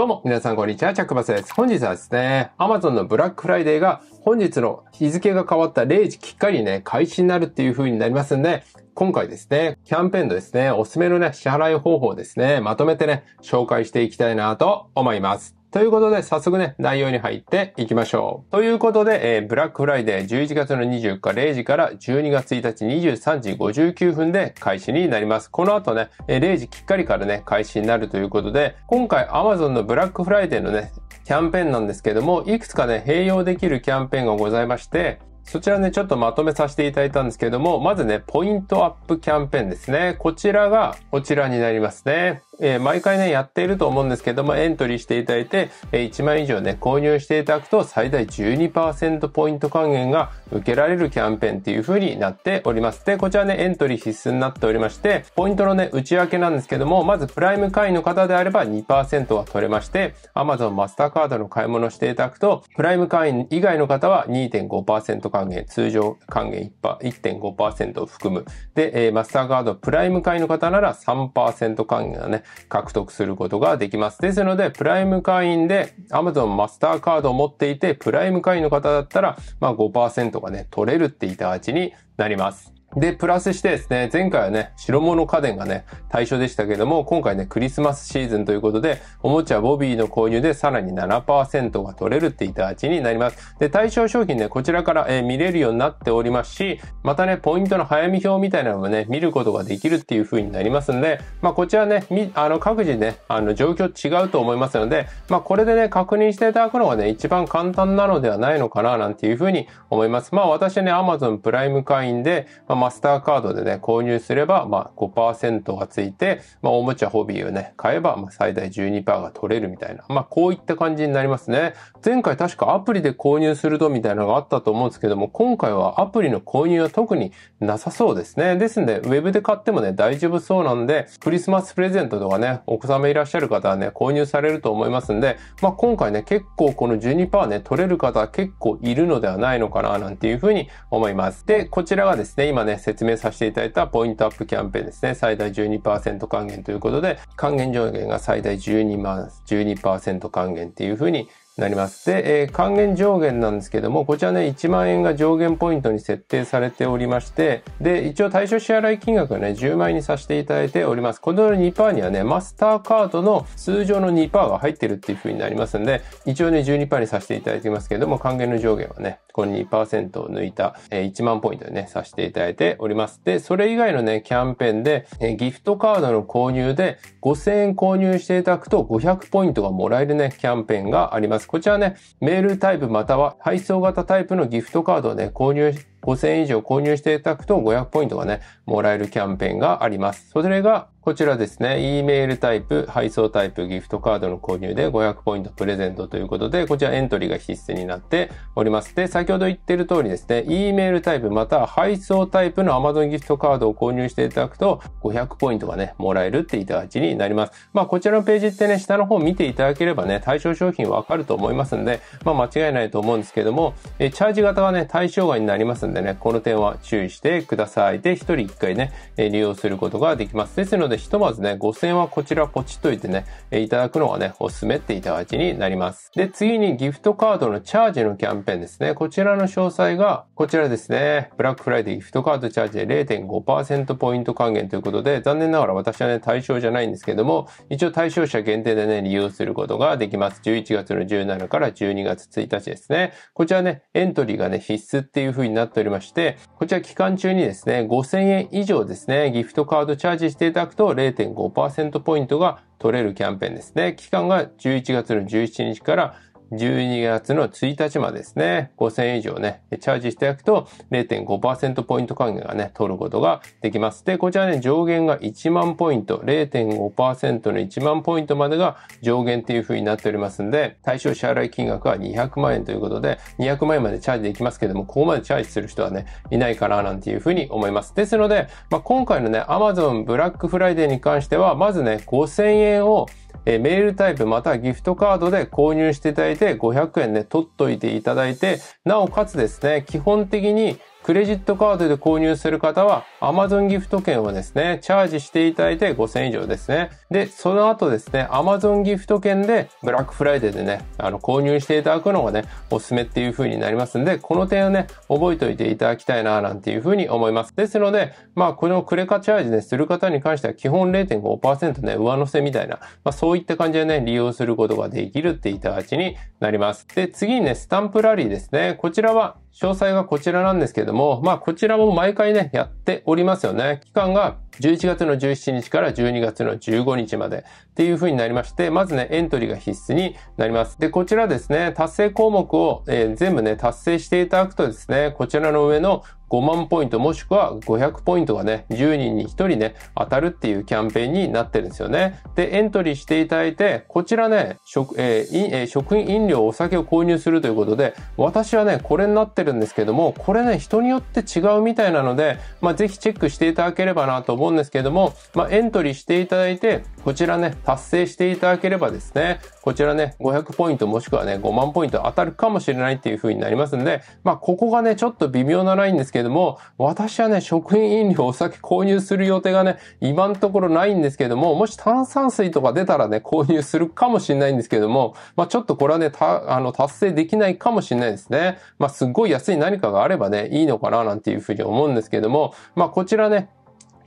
どうも、皆さんこんにちは、チャックバスです。本日はですね、Amazon のブラックフライデーが本日の日付が変わった0時きっかりね、開始になるっていう風になりますんで、今回ですね、キャンペーンのですね、おすすめのね、支払い方法ですね、まとめてね、紹介していきたいなと思います。ということで、早速ね、内容に入っていきましょう。ということで、えー、ブラックフライデー11月の24日0時から12月1日23時59分で開始になります。この後ね、えー、0時きっかりからね、開始になるということで、今回 Amazon のブラックフライデーのね、キャンペーンなんですけども、いくつかね、併用できるキャンペーンがございまして、そちらね、ちょっとまとめさせていただいたんですけれども、まずね、ポイントアップキャンペーンですね。こちらがこちらになりますね。えー、毎回ね、やっていると思うんですけども、エントリーしていただいて、え1万以上ね、購入していただくと最大12%ポイント還元が受けられるキャンペーンっていう風になっております。で、こちらね、エントリー必須になっておりまして、ポイントのね、内訳なんですけども、まずプライム会員の方であれば2%は取れまして、Amazon マスターカードの買い物していただくと、プライム会員以外の方は2.5%還元還元、通常還元1.5%を含む。で、えー、マスターカードプライム会員の方なら3%還元がね、獲得することができます。ですので、プライム会員で Amazon マスターカードを持っていて、プライム会員の方だったら、まあ5%がね、取れるって言いた味になります。で、プラスしてですね、前回はね、白物家電がね、対象でしたけれども、今回ね、クリスマスシーズンということで、おもちゃボビーの購入でさらに7%が取れるっていった味になります。で、対象商品ね、こちらから、えー、見れるようになっておりますし、またね、ポイントの早見表みたいなのもね、見ることができるっていう風になりますんで、まあ、こちらね、み、あの、各自ね、あの、状況違うと思いますので、まあ、これでね、確認していただくのがね、一番簡単なのではないのかな、なんていう風に思います。まあ、私ね、Amazon プライム会員で、まあマスターカードでね、購入すれば、まあ、5%がついて、まあ、おもちゃ、ホビーをね、買えば、まあ、最大12%が取れるみたいな。まあ、こういった感じになりますね。前回確かアプリで購入するとみたいなのがあったと思うんですけども、今回はアプリの購入は特になさそうですね。ですんで、ウェブで買ってもね、大丈夫そうなんで、クリスマスプレゼントとかね、お子様いらっしゃる方はね、購入されると思いますんで、まあ、今回ね、結構この12%ね、取れる方結構いるのではないのかな、なんていうふうに思います。で、こちらがですね、今ね、ね、説明させていただいたポイントアップキャンペーンですね、最大12%還元ということで、還元上限が最大12万、12%還元っていうふうになります。で、えー、還元上限なんですけども、こちらね、1万円が上限ポイントに設定されておりまして、で、一応対象支払い金額はね、10万円にさせていただいております。この2%にはね、マスターカードの通常の2%が入ってるっていう風になりますんで、一応ね、12%にさせていただいてますけども、還元の上限はね、この2%を抜いた、えー、1万ポイントでね、させていただいております。で、それ以外のね、キャンペーンで、えー、ギフトカードの購入で5000円購入していただくと500ポイントがもらえるね、キャンペーンがあります。ます。こちらね、メールタイプまたは配送型タイプのギフトカードをね、購入5000円以上購入していただくと500ポイントがね、もらえるキャンペーンがあります。それがこちらですね、E メールタイプ、配送タイプ、ギフトカードの購入で500ポイントプレゼントということで、こちらエントリーが必須になっております。で、先ほど言ってる通りですね、E メールタイプまた配送タイプの Amazon ギフトカードを購入していただくと500ポイントがね、もらえるっていた形になります。まあ、こちらのページってね、下の方見ていただければね、対象商品わかると思いますんで、まあ、間違いないと思うんですけども、えチャージ型はね、対象外になりますんでね、この点は注意してください。で、1人1回ね、利用することができます。ですので、ひとまずね、5000円はこちらポチっといてね、いただくのがね、おすすめっていたきになります。で、次にギフトカードのチャージのキャンペーンですね。こちらの詳細がこちらですね。ブラックフライデーギフトカードチャージで0.5%ポイント還元ということで、残念ながら私はね、対象じゃないんですけども、一応対象者限定でね、利用することができます。11月の17から12月1日ですね。こちらね、エントリーがね、必須っていう風になってっておりまして、こちら期間中にですね、5000円以上ですね、ギフトカードチャージしていただくと0.5%ポイントが取れるキャンペーンですね。期間が11月の17日から12月の1日までですね、5000円以上ね、チャージしていただくと0.5%ポイント還元がね、取ることができます。で、こちらね、上限が1万ポイント、0.5%の1万ポイントまでが上限っていう風になっておりますんで、対象支払い金額は200万円ということで、200万円までチャージできますけども、ここまでチャージする人はね、いないかななんていう風に思います。ですので、まあ、今回のね、Amazon ブラックフライデーに関しては、まずね、5000円をえメールタイプまたはギフトカードで購入していただいて500円で取っといていただいて、なおかつですね、基本的にクレジットカードで購入する方は Amazon ギフト券をですね、チャージしていただいて5000以上ですね。で、その後ですね、Amazon ギフト券でブラックフライデーでね、あの、購入していただくのがね、おすすめっていう風になりますんで、この点をね、覚えておいていただきたいな、なんていう風に思います。ですので、まあ、このクレカチャージね、する方に関しては基本0.5%ね、上乗せみたいな、まあ、そういった感じでね、利用することができるって言いた形になります。で、次にね、スタンプラリーですね。こちらは詳細がこちらなんですけれども、まあこちらも毎回ね、やっておりますよね。期間が11月の17日から12月の15日までっていう風になりまして、まずね、エントリーが必須になります。で、こちらですね、達成項目を、えー、全部ね、達成していただくとですね、こちらの上の5万ポイントもしくは500ポイントがね、10人に1人ね、当たるっていうキャンペーンになってるんですよね。で、エントリーしていただいて、こちらね、食、えー、食品飲料、お酒を購入するということで、私はね、これになってるんですけども、これね、人によって違うみたいなので、まあ、ぜひチェックしていただければなと思うんですけども、まあ、エントリーしていただいて、こちらね、達成していただければですね、こちらね、500ポイントもしくはね、5万ポイント当たるかもしれないっていう風になりますんで、まあ、ここがね、ちょっと微妙なラインですけども、私はね、食品飲料、お酒購入する予定がね、今のところないんですけども、もし炭酸水とか出たらね、購入するかもしれないんですけども、まあ、ちょっとこれはね、た、あの、達成できないかもしれないですね。まあ、すっごい安い何かがあればね、いいのかななんていう風に思うんですけども、まあ、こちらね、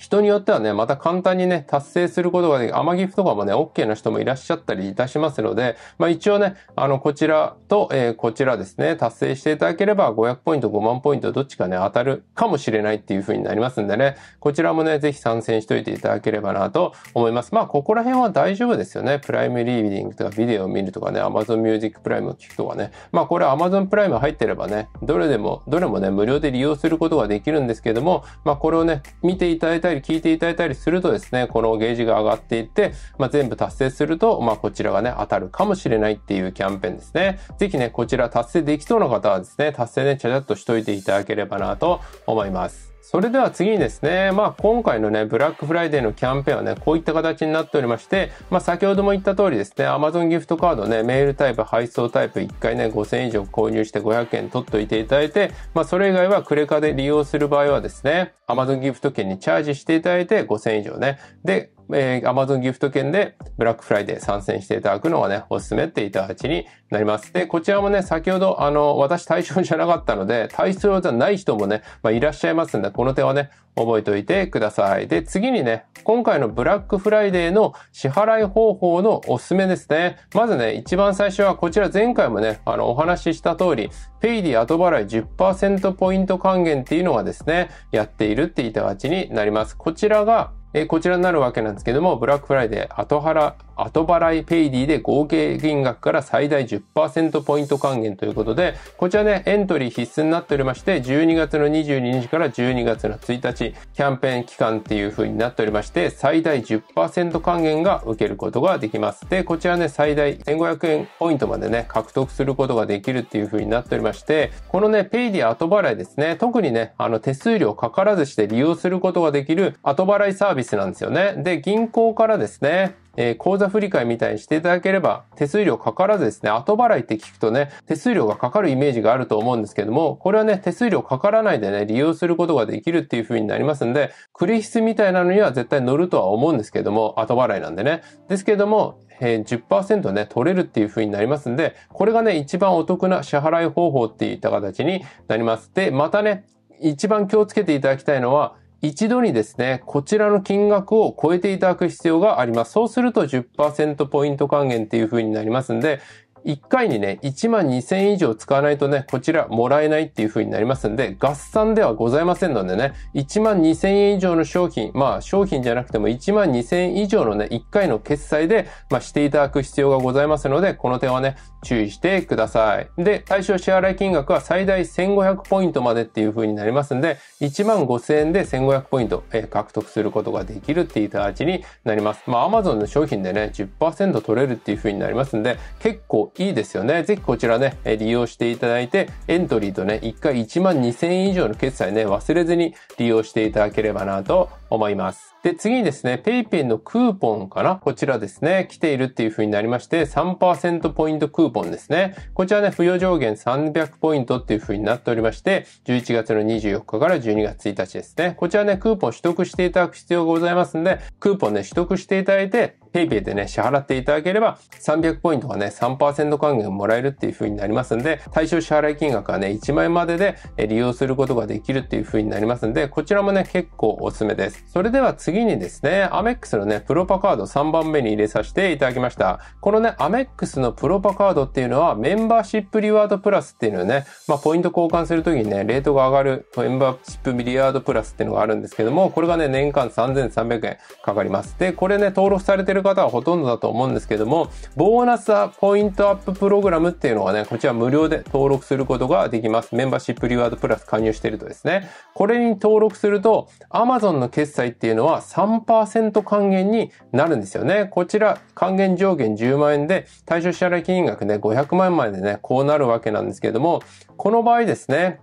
人によってはね、また簡単にね、達成することがね、甘ギフとかもね、OK な人もいらっしゃったりいたしますので、まあ一応ね、あの、こちらと、えー、こちらですね、達成していただければ500ポイント、5万ポイントどっちかね、当たるかもしれないっていう風になりますんでね、こちらもね、ぜひ参戦しといていただければなと思います。まあ、ここら辺は大丈夫ですよね。プライムリーディングとかビデオを見るとかね、Amazon Music プライムを聞くとかね。まあ、これ Amazon プライム入ってればね、どれでも、どれもね、無料で利用することができるんですけども、まあ、これをね、見ていただいたり聞いていただいたりするとですね、このゲージが上がっていって、まあ、全部達成すると、まあ、こちらがね、当たるかもしれないっていうキャンペーンですね。ぜひね、こちら達成できそうな方はですね、達成ね、ちゃちゃっとしといていただければなと思います。それでは次にですね、まあ今回のね、ブラックフライデーのキャンペーンはね、こういった形になっておりまして、まあ先ほども言った通りですね、Amazon ギフトカードね、メールタイプ、配送タイプ1回ね、5000円以上購入して500円取っといていただいて、まあそれ以外はクレカで利用する場合はですね、Amazon ギフト券にチャージしていただいて5000円以上ね、で、えー、Amazon ギフト券でブラックフライデー参戦していただくのがね、おすすめっていただきになります。で、こちらもね、先ほど、あの、私対象じゃなかったので、対象じゃない人もね、まあ、いらっしゃいますんで、この点はね、覚えておいてください。で、次にね、今回のブラックフライデーの支払い方法のおすすめですね。まずね、一番最初はこちら前回もね、あの、お話しした通り、ペイディ後払い10%ポイント還元っていうのがですね、やっているっていただきになります。こちらが、えこちらになるわけなんですけども、ブラックフライデー後払、後払いペイディで合計金額から最大10%ポイント還元ということで、こちらね、エントリー必須になっておりまして、12月の22日から12月の1日、キャンペーン期間っていう風になっておりまして、最大10%還元が受けることができます。で、こちらね、最大1500円ポイントまでね、獲得することができるっていう風になっておりまして、このね、ペイディ後払いですね、特にね、あの手数料かからずして利用することができる後払いサービススなんですよね。で、銀行からですね、えー、口座振替みたいにしていただければ、手数料かからずですね、後払いって聞くとね、手数料がかかるイメージがあると思うんですけども、これはね、手数料かからないでね、利用することができるっていう風になりますんで、クリスみたいなのには絶対乗るとは思うんですけども、後払いなんでね。ですけども、えー、10%ね、取れるっていう風になりますんで、これがね、一番お得な支払い方法っていった形になります。で、またね、一番気をつけていただきたいのは、一度にですね、こちらの金額を超えていただく必要があります。そうすると10%ポイント還元っていう風になりますんで、1回にね、1万2000以上使わないとね、こちらもらえないっていう風になりますんで、合算ではございませんのでね、1万2000円以上の商品、まあ商品じゃなくても1万2000円以上のね、1回の決済で、まあ、していただく必要がございますので、この点はね、注意してください。で、対象支払い金額は最大1500ポイントまでっていう風になりますんで、1万5000円で1500ポイント、え獲得することができるっていう形になります。まあ Amazon の商品でね、10%取れるっていう風になりますんで、結構いいですよね。ぜひこちらね、利用していただいて、エントリーとね、1回1万2000円以上の決済ね、忘れずに利用していただければなと思います。で、次にですね、PayPay のクーポンかなこちらですね、来ているっていう風になりまして、3%ポイントクーポンですね。こちらね、付与上限300ポイントっていう風になっておりまして、11月の24日から12月1日ですね。こちらね、クーポン取得していただく必要がございますんで、クーポンね、取得していただいて、PayPay でね、支払っていただければ、300ポイントがね、3%還元もらえるっていう風になりますんで、対象支払い金額はね、1万円までで利用することができるっていう風になりますんで、こちらもね、結構おすすめです。それでは次にですね、アメックスのね、プロパカード3番目に入れさせていただきました。このね、アメックスのプロパカードっていうのは、メンバーシップリワードプラスっていうのね、まあ、ポイント交換するときにね、レートが上がる、メンバーシップリワードプラスっていうのがあるんですけども、これがね、年間3300円かかります。で、これね、登録されてる方はほとんどだと思うんですけども、ボーナスポイントアッププログラムっていうのがね、こちら無料で登録することができます。メンバーシップリワードプラス加入してるとですね、これに登録すると、Amazon の決済っていうのは3%還元になるんですよね。こちら、還元上限10万円で、対象支払い金額ね、500万円までね、こうなるわけなんですけれども、この場合ですね、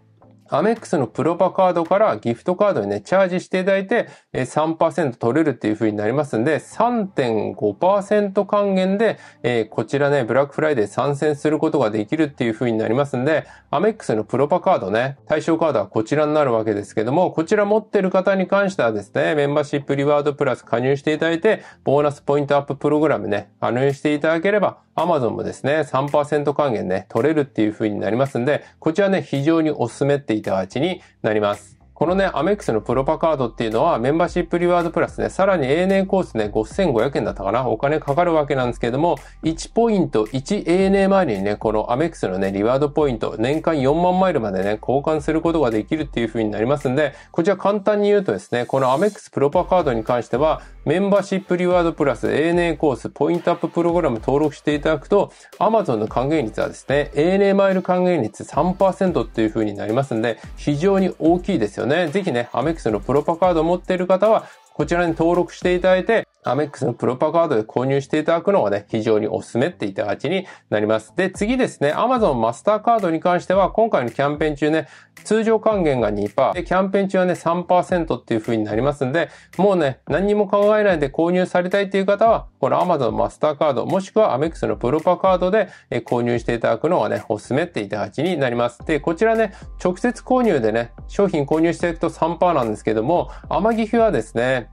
アメックスのプロパカードからギフトカードにね、チャージしていただいて、ー、3%取れるっていう風になりますんで、3.5%還元で、えー、こちらね、ブラックフライデー参戦することができるっていう風になりますんで、アメックスのプロパカードね、対象カードはこちらになるわけですけども、こちら持ってる方に関してはですね、メンバーシップリワードプラス加入していただいて、ボーナスポイントアッププログラムね、加入していただければ、アマゾンもですね、3%還元ね、取れるっていう風になりますんで、こちらね、非常におすすめっていた味になります。このね、アメックスのプロパカードっていうのは、メンバーシップリワードプラスね、さらに永年コースね、5500円だったかな、お金かかるわけなんですけれども、1ポイント1永年前にね、このアメックスのね、リワードポイント、年間4万マイルまでね、交換することができるっていう風になりますんで、こちら簡単に言うとですね、このアメックスプロパカードに関しては、メンバーシップリワードプラス ANA コースポイントアッププログラム登録していただくとアマゾンの還元率はですね ANA マイル還元率3%っていう風になりますんで非常に大きいですよね。ね、ぜひね、アメックスのプロパカードを持っている方は、こちらに登録していただいて、アメックスのプロパカードで購入していただくのがね、非常におすすめっていた形になります。で、次ですね、Amazon マスターカードに関しては、今回のキャンペーン中ね、通常還元が2%、で、キャンペーン中はね、3%っていう風になりますんで、もうね、何にも考えないで購入されたいっていう方は、この Amazon マスターカード、もしくはアメックスのプロパカードで購入していただくのがね、おすすめっていた形になります。で、こちらね、直接購入でね、商品購入していくと3%なんですけども、天城フはですね、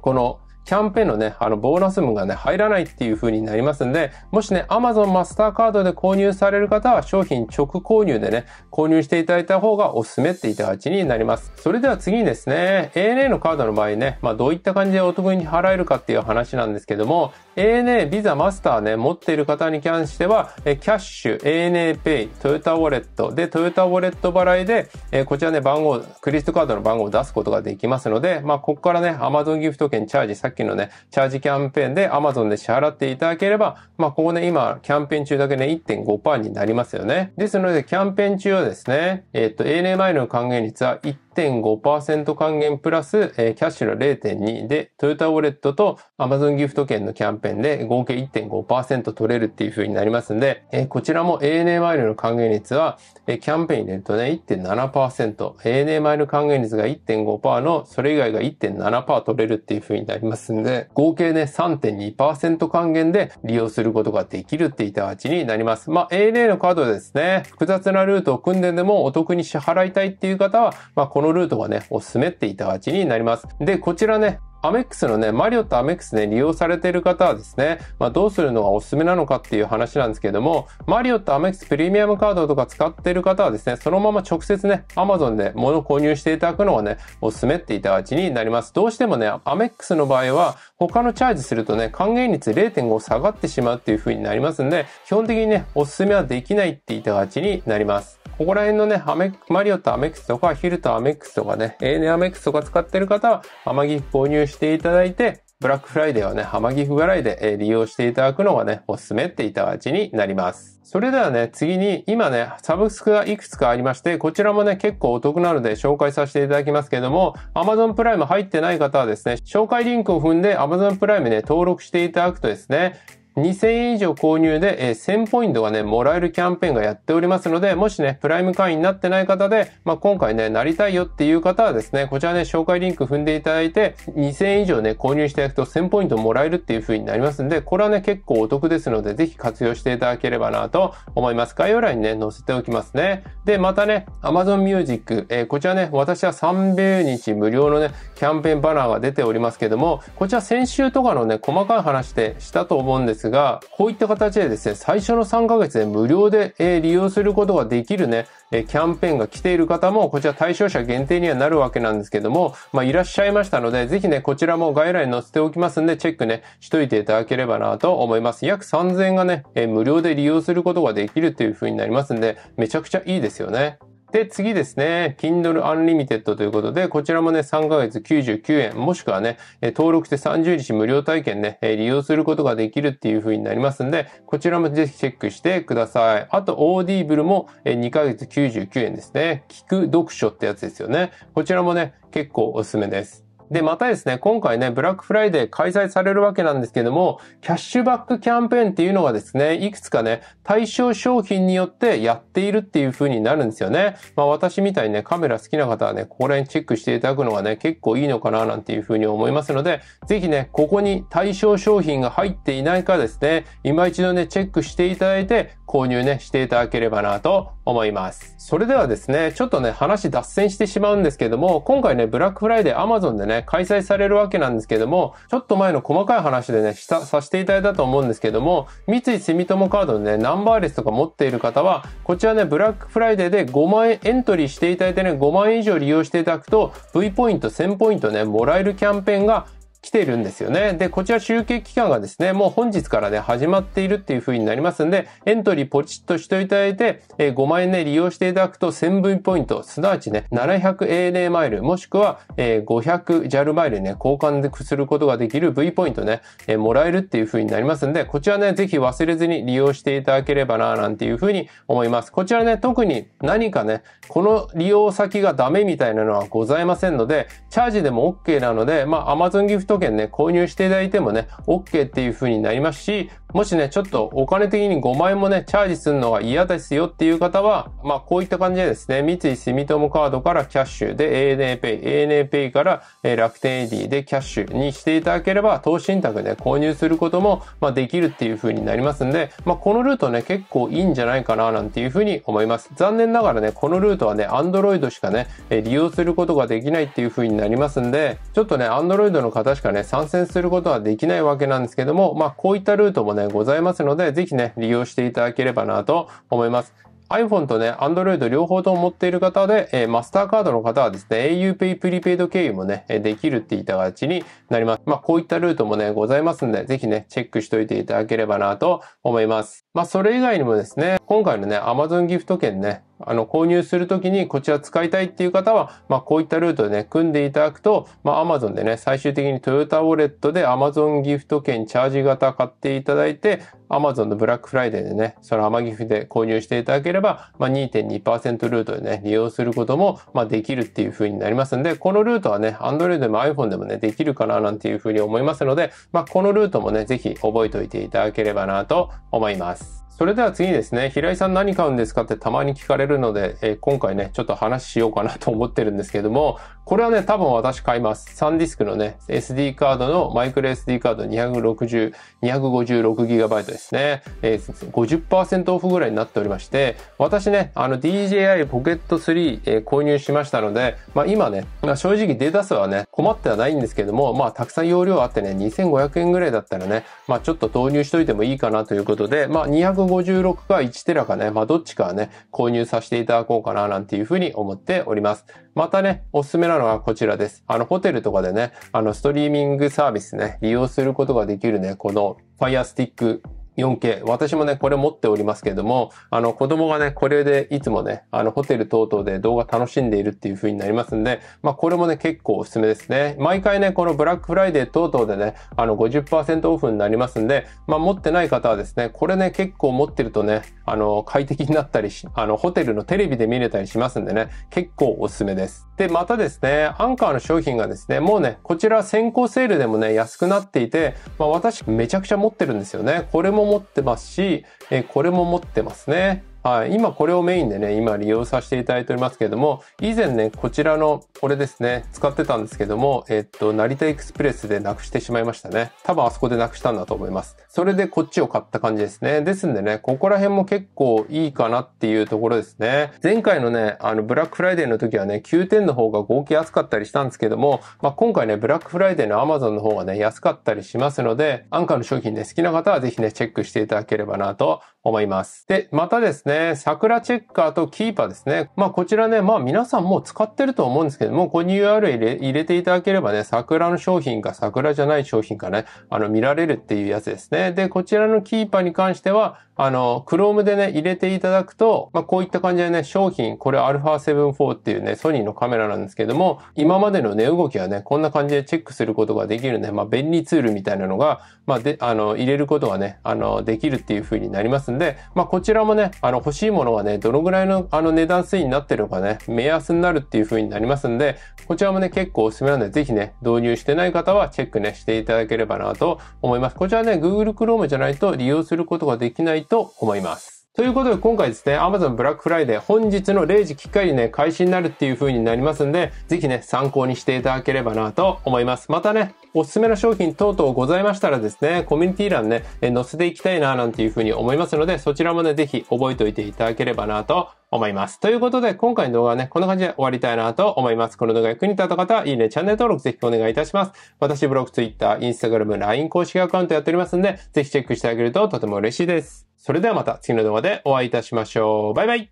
このキャンペーンのね、あの、ボーナス分がね、入らないっていう風になりますんで、もしね、Amazon マスターカードで購入される方は、商品直購入でね、購入していただいた方がおすすめっていた形になります。それでは次にですね、ANA のカードの場合ね、まあ、どういった感じでお得に払えるかっていう話なんですけども、ANA、Visa、マスターね、持っている方に関しては、えキャッシュ、ANA Pay、トヨタウォレットで、トヨタウォレット払いで、えこちらね、番号、クレジットカードの番号を出すことができますので、まあ、ここからね、Amazon ギフト券チャージ、さっきのね、チャージキャンペーンで Amazon で支払っていただければ、まあ、ここね、今、キャンペーン中だけね、1.5%になりますよね。ですので、キャンペーン中はですね、えっ、と、ANA 前の還元率は1.5%。1.5%還元プラス、えー、キャッシュの0.2で、トヨタウォレットと Amazon ギフト券のキャンペーンで合計1.5%取れるっていう風になりますんで、えー、こちらも ANA マイルの還元率は、えー、キャンペーン入れるとね、1.7%、ANA マイル還元率が1.5%の、それ以外が1.7%取れるっていう風になりますんで、合計ね、3.2%還元で利用することができるっていった形になります。まあ、ANA のカードですね、複雑なルートを組んででもお得に支払いたいっていう方は、まあ、こののルートがね、おすすめっていた形になります。で、こちらね、アメックスのね、マリオットアメックスで、ね、利用されている方はですね、まあ、どうするのがおすすめなのかっていう話なんですけども、マリオットアメックスプレミアムカードとか使っている方はですね、そのまま直接ね、Amazon で物を購入していただくのがね、おすすめっていたちになります。どうしてもね、アメックスの場合は、他のチャージするとね、還元率0.5下がってしまうっていう風になりますんで、基本的にね、おすすめはできないっていたちになります。ここら辺のね、アメマリオットアメックスとか、ヒルトアメックスとかね、エーネアメックスとか使ってる方は、アマギフ購入していただいて、ブラックフライデーはね、アマギフ払いで利用していただくのがね、おすすめっていた形になります。それではね、次に、今ね、サブスクがいくつかありまして、こちらもね、結構お得なので紹介させていただきますけれども、Amazon プライム入ってない方はですね、紹介リンクを踏んで Amazon プライムね、登録していただくとですね、2000円以上購入で、え1000ポイントがね、もらえるキャンペーンがやっておりますので、もしね、プライム会員になってない方で、まあ、今回ね、なりたいよっていう方はですね、こちらね、紹介リンク踏んでいただいて、2000円以上ね、購入していただくと1000ポイントもらえるっていう風になりますんで、これはね、結構お得ですので、ぜひ活用していただければなと思います。概要欄にね、載せておきますね。で、またね、Amazon Music、えー、こちらね、私は30日無料のね、キャンペーンバナーが出ておりますけども、こちら先週とかのね、細かい話でしたと思うんですですが、こういった形でですね、最初の3ヶ月で無料で、え利用することができるね、えキャンペーンが来ている方も、こちら対象者限定にはなるわけなんですけども、まあ、いらっしゃいましたので、ぜひね、こちらも概要欄に載せておきますんで、チェックね、しといていただければなと思います。約3000円がね、え無料で利用することができるという風になりますんで、めちゃくちゃいいですよね。で、次ですね、Kindle Unlimited ということで、こちらもね、3ヶ月99円、もしくはね、登録して30日無料体験ね、利用することができるっていう風になりますんで、こちらもぜひチェックしてください。あと、オーディブル e も2ヶ月99円ですね。聞く読書ってやつですよね。こちらもね、結構おすすめです。で、またですね、今回ね、ブラックフライデー開催されるわけなんですけども、キャッシュバックキャンペーンっていうのがですね、いくつかね、対象商品によってやっているっていう風になるんですよね。まあ私みたいにね、カメラ好きな方はね、ここら辺チェックしていただくのがね、結構いいのかななんていう風に思いますので、ぜひね、ここに対象商品が入っていないかですね、今一度ね、チェックしていただいて、購入ね、していただければなと思います。それではですね、ちょっとね、話脱線してしまうんですけども、今回ね、ブラックフライデー Amazon でね、開催されるわけなんですけども、ちょっと前の細かい話でね、したさせていただいたと思うんですけども、三井住友カードのね、ナンバーレスとか持っている方は、こちらね、ブラックフライデーで5万円エントリーしていただいてね、5万円以上利用していただくと、V ポイント1000ポイントね、もらえるキャンペーンが来てるんですよね。で、こちら集計期間がですね、もう本日からね、始まっているっていう風になりますんで、エントリーポチッとしていただいて、えー、5万円ね、利用していただくと1000分ポイント、すなわちね、700ANA マイル、もしくは、えー、500JAL マイルね、交換することができる V ポイントね、えー、もらえるっていう風になりますんで、こちらね、ぜひ忘れずに利用していただければな、なんていう風に思います。こちらね、特に何かね、この利用先がダメみたいなのはございませんので、チャージでも OK なので、まあ、Amazon ギフトト券ね、購入していただいてもね、OK っていう風になりますし、もしね、ちょっとお金的に5万円もね、チャージするのが嫌ですよっていう方は、まあこういった感じでですね、三井住友カードからキャッシュで ANAPay、ANAPay から楽天 AD でキャッシュにしていただければ、投資信託で購入することも、まあ、できるっていう風になりますんで、まあこのルートね、結構いいんじゃないかななんていう風に思います。残念ながらね、このルートはね、Android しかね、利用することができないっていう風になりますんで、ちょっとね、Android の方しかね、参戦することはできないわけなんですけども、まあこういったルートもね、ね、ございますので、ぜひね、利用していただければなと思います。iPhone とね、Android 両方とも持っている方で、えー、マスターカードの方はですね、auPay プリペイド経由もね、できるっていった形になります。まあ、こういったルートもね、ございますんで、ぜひね、チェックしといていただければなと思います。まあ、それ以外にもですね、今回のね、Amazon ギフト券ね、あの、購入するときにこちら使いたいっていう方は、まあ、こういったルートでね、組んでいただくと、まあ、Amazon でね、最終的にトヨタウォレットで Amazon ギフト券チャージ型買っていただいて、Amazon のブラックフライデーでね、そのアマギフで購入していただければ、まあ、2.2%ルートでね、利用することも、まあ、できるっていう風になりますんで、このルートはね、Android でも iPhone でもね、できるかななんていう風に思いますので、まあ、このルートもね、ぜひ覚えておいていただければなと思います。それでは次ですね、平井さん何買うんですかってたまに聞かれるので、えー、今回ね、ちょっと話しようかなと思ってるんですけども、これはね、多分私買います。サンディスクのね、SD カードの、マイクロ SD カード260、256GB ですね。えー、50%オフぐらいになっておりまして、私ね、あの DJI ポケット3、えー、購入しましたので、まあ今ね、まあ、正直データ数はね、困ってはないんですけども、まあたくさん容量あってね、2500円ぐらいだったらね、まあちょっと投入しといてもいいかなということで、まあ256か1テラかね、まあどっちかはね、購入させていただこうかななんていうふうに思っております。またね、おすすめなのはこちらです。あの、ホテルとかでね、あの、ストリーミングサービスね、利用することができるね、このァイ r ースティック 4K。私もね、これ持っておりますけれども、あの、子供がね、これでいつもね、あの、ホテル等々で動画楽しんでいるっていう風になりますんで、まあ、これもね、結構おすすめですね。毎回ね、このブラックフライデー等々でね、あの50、オフになりますんで、まあ、持ってない方はですね、これね、結構持ってるとね、あの、快適になったりし、あの、ホテルのテレビで見れたりしますんでね、結構おすすめです。で、またですね、アンカーの商品がですね、もうね、こちら先行セールでもね、安くなっていて、まあ、私めちゃくちゃ持ってるんですよね。これもも持ってますし、えこれも持ってますね。はい、今これをメインでね、今利用させていただいておりますけれども、以前ね、こちらの、これですね、使ってたんですけども、えっと、成田エクスプレスでなくしてしまいましたね。多分あそこでなくしたんだと思います。それでこっちを買った感じですね。ですんでね、ここら辺も結構いいかなっていうところですね。前回のね、あの、ブラックフライデーの時はね、9点の方が合計安かったりしたんですけども、まあ、今回ね、ブラックフライデーの Amazon の方がね、安かったりしますので、安価の商品ね、好きな方はぜひね、チェックしていただければなと思います。で、またですね、桜チェッカーとキーパーですね。まあこちらね、まあ皆さんもう使ってると思うんですけども、ここに URL 入れ入れていただければね、桜の商品か桜じゃない商品かね、あの見られるっていうやつですね。で、こちらのキーパーに関しては、あの、Chrome でね、入れていただくと、まあこういった感じでね、商品、これ α7-4 っていうね、ソニーのカメラなんですけども、今までの値、ね、動きはね、こんな感じでチェックすることができるね、まあ便利ツールみたいなのが、まあで、あの、入れることがね、あの、できるっていう風になりますんで、で、まあ、こちらもね、あの、欲しいものがね、どのぐらいの、あの、値段推移になってるのかね、目安になるっていう風になりますんで、こちらもね、結構おすすめなんで、ぜひね、導入してない方はチェックね、していただければなと思います。こちらね、Google Chrome じゃないと利用することができないと思います。ということで今回ですね、Amazon ブラックフライデー本日の0時きっかりね、開始になるっていう風になりますんで、ぜひね、参考にしていただければなと思います。またね、おすすめの商品等々ございましたらですね、コミュニティ欄ね、載せていきたいななんていう風に思いますので、そちらもね、ぜひ覚えておいていただければなと思います。ということで、今回の動画はね、こんな感じで終わりたいなと思います。この動画が役に立った方は、いいね、チャンネル登録ぜひお願いいたします。私、ブログ、ツイッター、インスタグラム、LINE 公式アカウントやっておりますんで、ぜひチェックしてあげるととても嬉しいです。それではまた次の動画でお会いいたしましょう。バイバイ